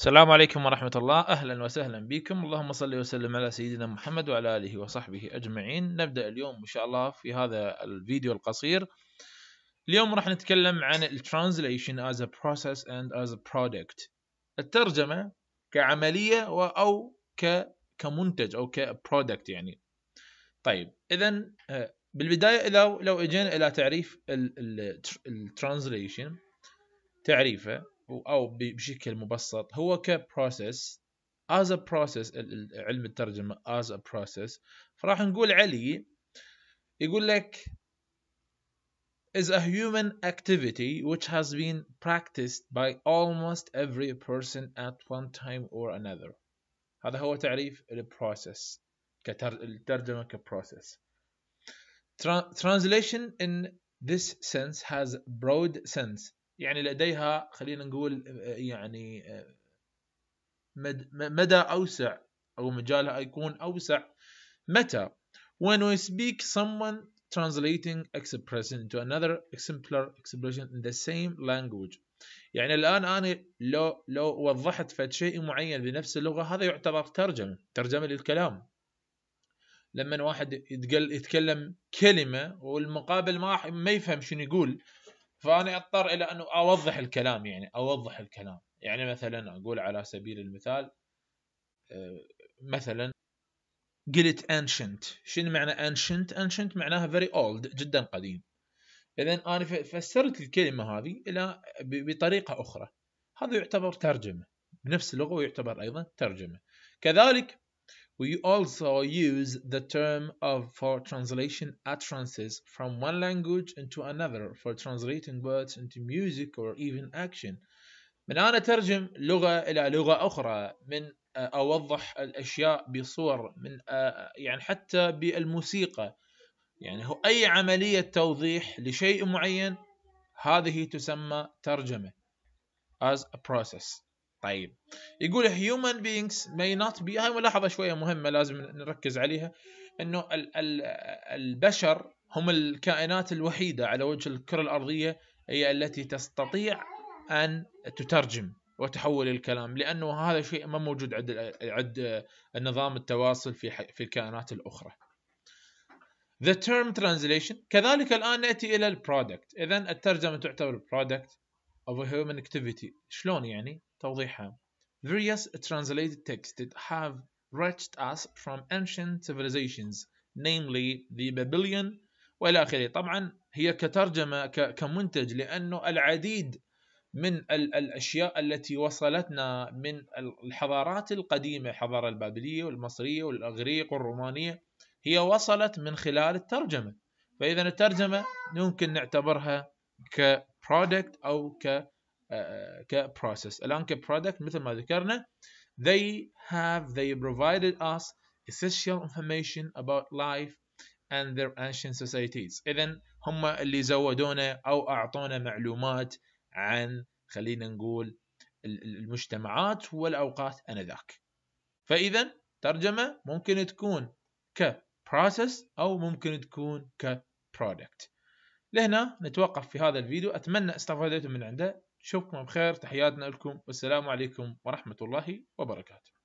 السلام عليكم ورحمة الله أهلا وسهلا بكم اللهم صل وسلم على سيدنا محمد وعلى آله وصحبه أجمعين نبدأ اليوم إن شاء الله في هذا الفيديو القصير اليوم راح نتكلم عن translation as a process and as a product الترجمة كعملية أو كمنتج أو كبرودكت يعني طيب إذا آه، بالبداية إذا لو إجينا إلى تعريف الترانزليشن تعريفه او بشكل مبسط هو كبروسيس as a process علم الترجمه as a process فراح نقول علي يقول لك is a human activity which has been practiced by almost every person at one time or another. هذا هو تعريف كتر... الترجمة process Translation in this sense has broad sense يعني لديها خلينا نقول آه، يعني آه، مدى اوسع او مجالها يكون اوسع متى when we speak someone translating expression into another exemplar expression in the same language يعني الان انا لو لو وضحت فد شيء معين بنفس اللغه هذا يعتبر ترجمه ترجمه للكلام لما واحد يتكلم كلمه والمقابل ما ما يفهم شنو يقول فانا اضطر الى انه اوضح الكلام يعني اوضح الكلام يعني مثلا اقول على سبيل المثال آه، مثلا قلت ancient شنو معنى ancient ancient معناها very old جدا قديم اذا انا فسرت الكلمه هذه الى بطريقه اخرى هذا يعتبر ترجمه بنفس اللغه ويعتبر ايضا ترجمه كذلك We also use the term of for translation utterances from one language into another for translating words into music or even action. من أنا أترجم لغة إلى لغة أخرى من أوضح الأشياء بصور من يعني حتى بالموسيقى يعني هو أي عملية توضيح لشيء معين هذه تسمى ترجمة as a process طيب يقول human beings may not be هاي ملاحظة شوية مهمة لازم نركز عليها انه ال ال البشر هم الكائنات الوحيدة على وجه الكرة الأرضية هي التي تستطيع أن تترجم وتحول الكلام لأنه هذا شيء ما موجود عند عند نظام التواصل في في الكائنات الأخرى. The term translation كذلك الآن نأتي إلى البرودكت إذا الترجمة تعتبر برودكت of a human activity شلون يعني توضيحها various translated texts have reached us from ancient civilizations namely the Babylon والى اخره طبعا هي كترجمه كمنتج لانه العديد من الاشياء التي وصلتنا من الحضارات القديمه الحضاره البابليه والمصريه والاغريق والرومانيه هي وصلت من خلال الترجمه فاذا الترجمه يمكن نعتبرها كبرودكت او ك آه، آه، كبروسيس الان كبرودكت مثل ما ذكرنا they have they provided us essential information about life and their ancient societies اذا هم اللي زودونا او اعطونا معلومات عن خلينا نقول المجتمعات والاوقات انذاك فاذا ترجمه ممكن تكون ك process او ممكن تكون ك product لهنا نتوقف في هذا الفيديو أتمنى استفادتم من عنده نشوفكم بخير تحياتنا لكم والسلام عليكم ورحمة الله وبركاته